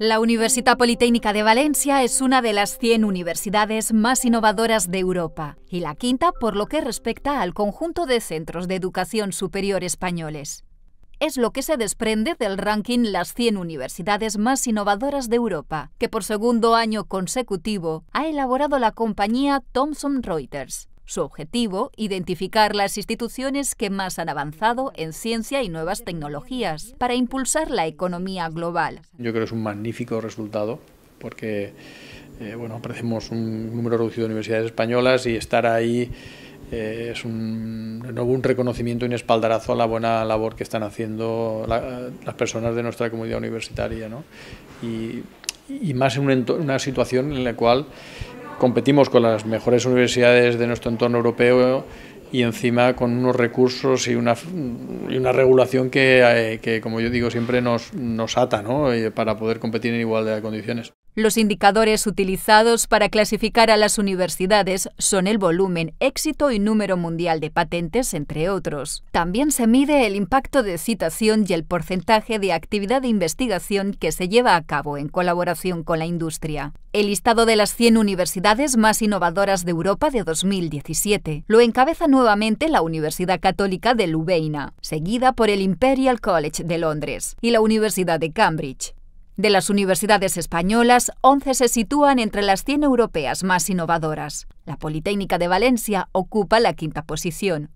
La Universidad Politécnica de Valencia es una de las 100 universidades más innovadoras de Europa y la quinta por lo que respecta al conjunto de centros de educación superior españoles. Es lo que se desprende del ranking Las 100 Universidades Más Innovadoras de Europa, que por segundo año consecutivo ha elaborado la compañía Thomson Reuters. Su objetivo, identificar las instituciones que más han avanzado en ciencia y nuevas tecnologías para impulsar la economía global. Yo creo que es un magnífico resultado porque eh, bueno, aparecemos un número reducido de universidades españolas y estar ahí eh, es un, reconocimiento y un espaldarazo a la buena labor que están haciendo las personas de nuestra comunidad universitaria. ¿no? Y, más en una, una situación en la cual competimos con las mejores universidades de nuestro entorno europeo y encima con unos recursos y una, y una regulación que, eh, que, como yo digo siempre, nos, nos ata ¿no? Eh, para poder competir en igualdad de condiciones. Los indicadores utilizados para clasificar a las universidades son el volumen, éxito y número mundial de patentes, entre otros. También se mide el impacto de citación y el porcentaje de actividad de investigación que se lleva a cabo en colaboración con la industria. El listado de las 100 universidades más innovadoras de Europa de 2017 lo encabeza nuevamente la Universidad Católica de Lubeina, seguida por el Imperial College de Londres y la Universidad de Cambridge. De las universidades españolas, 11 se sitúan entre las 100 europeas más innovadoras. La Politécnica de Valencia ocupa la quinta posición,